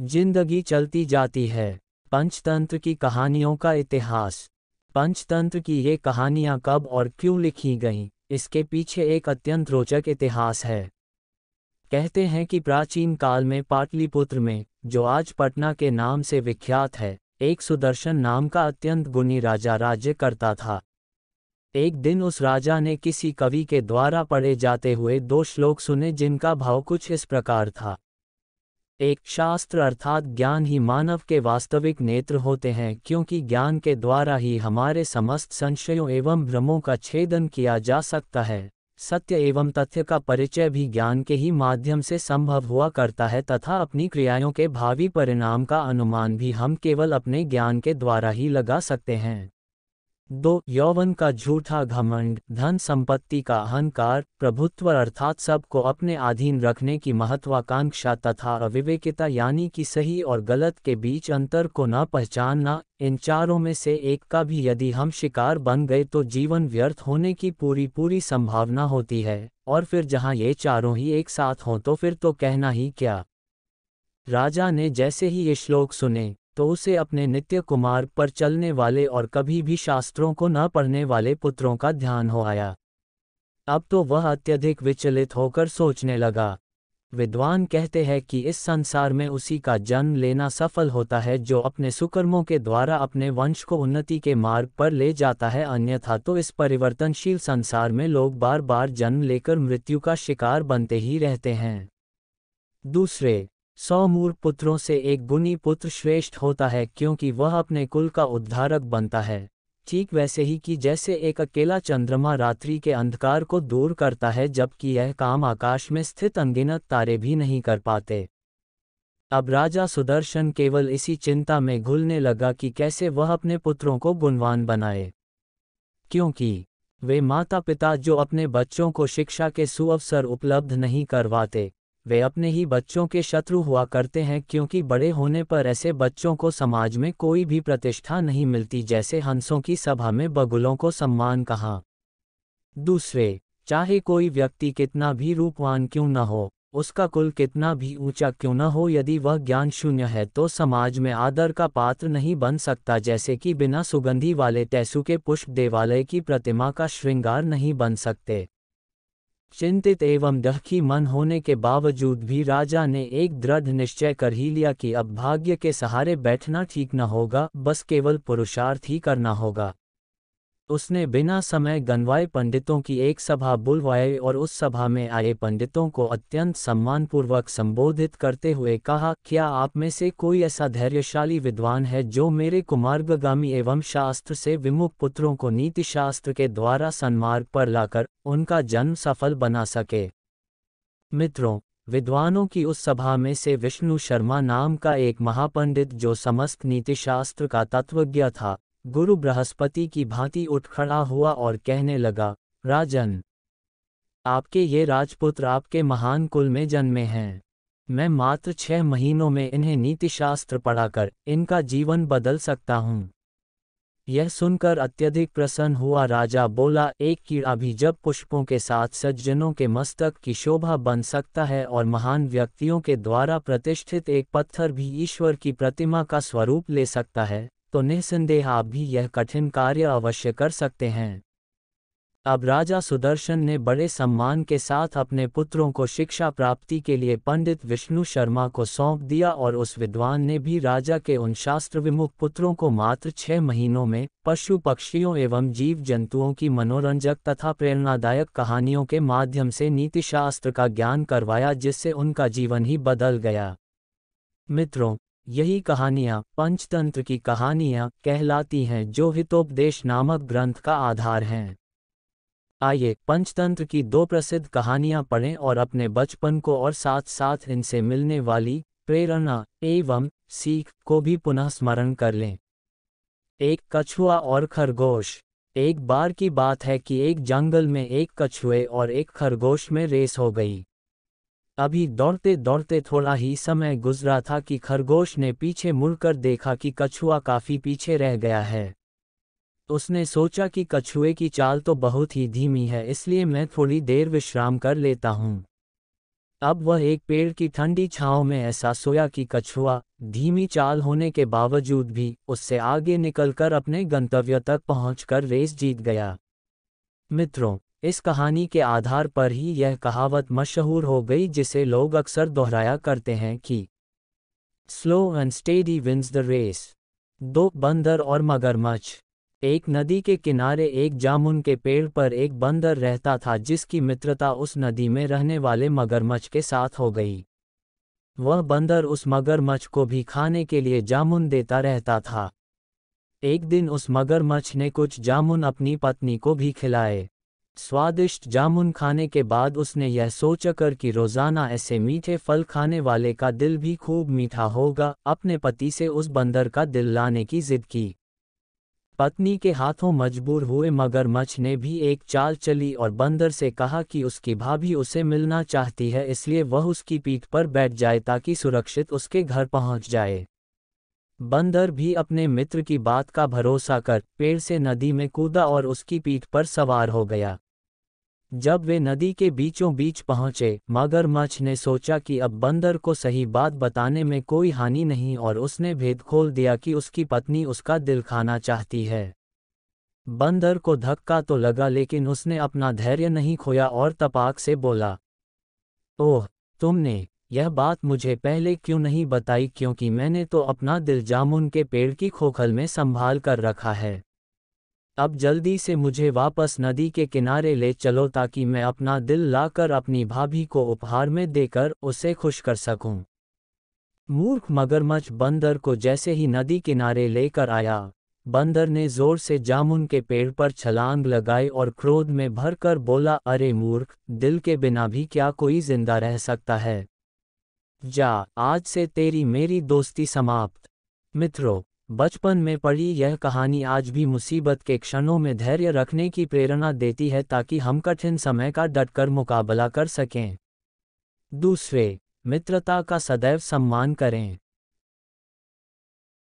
जिंदगी चलती जाती है पंचतंत्र की कहानियों का इतिहास पंचतंत्र की ये कहानियाँ कब और क्यों लिखी गईं इसके पीछे एक अत्यंत रोचक इतिहास है कहते हैं कि प्राचीन काल में पाटलिपुत्र में जो आज पटना के नाम से विख्यात है एक सुदर्शन नाम का अत्यंत गुणी राजा राज्य करता था एक दिन उस राजा ने किसी कवि के द्वारा पढ़े जाते हुए दो श्लोक सुने जिनका भाव कुछ इस प्रकार था एक शास्त्र अर्थात ज्ञान ही मानव के वास्तविक नेत्र होते हैं क्योंकि ज्ञान के द्वारा ही हमारे समस्त संशयों एवं भ्रमों का छेदन किया जा सकता है सत्य एवं तथ्य का परिचय भी ज्ञान के ही माध्यम से संभव हुआ करता है तथा अपनी क्रियाओं के भावी परिणाम का अनुमान भी हम केवल अपने ज्ञान के द्वारा ही लगा सकते हैं दो यौवन का झूठा घमंड धन संपत्ति का अहंकार प्रभुत्व अर्थात सबको अपने अधीन रखने की महत्वाकांक्षा तथा अविवेकिता यानी कि सही और गलत के बीच अंतर को न पहचानना इन चारों में से एक का भी यदि हम शिकार बन गए तो जीवन व्यर्थ होने की पूरी पूरी संभावना होती है और फिर जहाँ ये चारों ही एक साथ हों तो फिर तो कहना ही क्या राजा ने जैसे ही ये श्लोक सुने तो उसे अपने नित्य कुमार पर चलने वाले और कभी भी शास्त्रों को न पढ़ने वाले पुत्रों का ध्यान हो आया अब तो वह अत्यधिक विचलित होकर सोचने लगा विद्वान कहते हैं कि इस संसार में उसी का जन्म लेना सफल होता है जो अपने सुकर्मों के द्वारा अपने वंश को उन्नति के मार्ग पर ले जाता है अन्यथा तो इस परिवर्तनशील संसार में लोग बार बार जन्म लेकर मृत्यु का शिकार बनते ही रहते हैं दूसरे सौ मूर पुत्रों से एक गुणी पुत्र श्रेष्ठ होता है क्योंकि वह अपने कुल का उद्धारक बनता है ठीक वैसे ही कि जैसे एक अकेला चंद्रमा रात्रि के अंधकार को दूर करता है जबकि यह काम आकाश में स्थित अनगिनत तारे भी नहीं कर पाते अब राजा सुदर्शन केवल इसी चिंता में घुलने लगा कि कैसे वह अपने पुत्रों को गुणवान बनाए क्योंकि वे माता पिता जो अपने बच्चों को शिक्षा के सुअवसर उपलब्ध नहीं करवाते वे अपने ही बच्चों के शत्रु हुआ करते हैं क्योंकि बड़े होने पर ऐसे बच्चों को समाज में कोई भी प्रतिष्ठा नहीं मिलती जैसे हंसों की सभा में बगुलों को सम्मान कहा दूसरे चाहे कोई व्यक्ति कितना भी रूपवान क्यों न हो उसका कुल कितना भी ऊंचा क्यों न हो यदि वह ज्ञान शून्य है तो समाज में आदर का पात्र नहीं बन सकता जैसे कि बिना सुगंधी वाले तैसु के पुष्प देवालय की प्रतिमा का श्रृंगार नहीं बन सकते चिंतित एवं दहखी मन होने के बावजूद भी राजा ने एक दृढ़ निश्चय कर ही लिया कि अब भाग्य के सहारे बैठना ठीक न होगा बस केवल पुरुषार्थ ही करना होगा उसने बिना समय गनवाए पंडितों की एक सभा बुलवाए और उस सभा में आए पंडितों को अत्यंत सम्मानपूर्वक संबोधित करते हुए कहा क्या आप में से कोई ऐसा धैर्यशाली विद्वान है जो मेरे कुमार्गामी एवं शास्त्र से विमुख पुत्रों को नीतिशास्त्र के द्वारा सन्मार्ग पर लाकर उनका जन्म सफल बना सके मित्रों विद्वानों की उस सभा में से विष्णु शर्मा नाम का एक महापंडित जो समस्त नीतिशास्त्र का तत्वज्ञ था गुरु बृहस्पति की भांति उठ खड़ा हुआ और कहने लगा राजन आपके ये राजपुत्र आपके महान कुल में जन्मे हैं मैं मात्र छह महीनों में इन्हें नीतिशास्त्र पढ़ाकर इनका जीवन बदल सकता हूँ यह सुनकर अत्यधिक प्रसन्न हुआ राजा बोला एक कीड़ा भी जब पुष्पों के साथ सज्जनों के मस्तक की शोभा बन सकता है और महान व्यक्तियों के द्वारा प्रतिष्ठित एक पत्थर भी ईश्वर की प्रतिमा का स्वरूप ले सकता है तो निसंदेह आप भी यह कठिन कार्य अवश्य कर सकते हैं अब राजा सुदर्शन ने बड़े सम्मान के साथ अपने पुत्रों को शिक्षा प्राप्ति के लिए पंडित विष्णु शर्मा को सौंप दिया और उस विद्वान ने भी राजा के उन शास्त्र विमुख पुत्रों को मात्र छह महीनों में पशु पक्षियों एवं जीव जंतुओं की मनोरंजक तथा प्रेरणादायक कहानियों के माध्यम से नीतिशास्त्र का ज्ञान करवाया जिससे उनका जीवन ही बदल गया मित्रों यही कहानियाँ पंचतंत्र की कहानियाँ कहलाती हैं जो हितोपदेश नामक ग्रंथ का आधार हैं आइए पंचतंत्र की दो प्रसिद्ध कहानियाँ पढ़ें और अपने बचपन को और साथ साथ इनसे मिलने वाली प्रेरणा एवं सीख को भी पुनः स्मरण कर लें एक कछुआ और खरगोश एक बार की बात है कि एक जंगल में एक कछुए और एक खरगोश में रेस हो गई अभी दौड़ते दौड़ते थोड़ा ही समय गुजरा था कि खरगोश ने पीछे मुड़कर देखा कि कछुआ काफी पीछे रह गया है उसने सोचा कि कछुए की चाल तो बहुत ही धीमी है इसलिए मैं थोड़ी देर विश्राम कर लेता हूँ अब वह एक पेड़ की ठंडी छाँव में ऐसा सोया कि कछुआ धीमी चाल होने के बावजूद भी उससे आगे निकलकर अपने गंतव्य तक पहुंचकर रेस जीत गया मित्रों इस कहानी के आधार पर ही यह कहावत मशहूर हो गई जिसे लोग अक्सर दोहराया करते हैं कि slow and steady wins the race दो बंदर और मगरमच्छ एक नदी के किनारे एक जामुन के पेड़ पर एक बंदर रहता था जिसकी मित्रता उस नदी में रहने वाले मगरमच्छ के साथ हो गई वह बंदर उस मगरमच्छ को भी खाने के लिए जामुन देता रहता था एक दिन उस मगरमच्छ ने कुछ जामुन अपनी पत्नी को भी खिलाए स्वादिष्ट जामुन खाने के बाद उसने यह सोचा कर कि रोजाना ऐसे मीठे फल खाने वाले का दिल भी खूब मीठा होगा अपने पति से उस बंदर का दिल लाने की जिद की पत्नी के हाथों मजबूर हुए मगरमच्छ ने भी एक चाल चली और बंदर से कहा कि उसकी भाभी उसे मिलना चाहती है इसलिए वह उसकी पीठ पर बैठ जाए ताकि सुरक्षित उसके घर पहुंच जाए बंदर भी अपने मित्र की बात का भरोसा कर पेड़ से नदी में कूदा और उसकी पीठ पर सवार हो गया जब वे नदी के बीचों बीच पहुंचे मगरमच्छ ने सोचा कि अब बंदर को सही बात बताने में कोई हानि नहीं और उसने भेद खोल दिया कि उसकी पत्नी उसका दिल खाना चाहती है बंदर को धक्का तो लगा लेकिन उसने अपना धैर्य नहीं खोया और तपाक से बोला ओह तुमने यह बात मुझे पहले क्यों नहीं बताई क्योंकि मैंने तो अपना दिल जामुन के पेड़ की खोखल में संभाल कर रखा है अब जल्दी से मुझे वापस नदी के किनारे ले चलो ताकि मैं अपना दिल लाकर अपनी भाभी को उपहार में देकर उसे खुश कर सकूं। मूर्ख मगरमच्छ बंदर को जैसे ही नदी किनारे लेकर आया बंदर ने जोर से जामुन के पेड़ पर छलांग लगाई और क्रोध में भरकर बोला अरे मूर्ख दिल के बिना भी क्या कोई जिंदा रह सकता है जा आज से तेरी मेरी दोस्ती समाप्त मित्रों बचपन में पढ़ी यह कहानी आज भी मुसीबत के क्षणों में धैर्य रखने की प्रेरणा देती है ताकि हम कठिन समय का डटकर मुकाबला कर सकें दूसरे मित्रता का सदैव सम्मान करें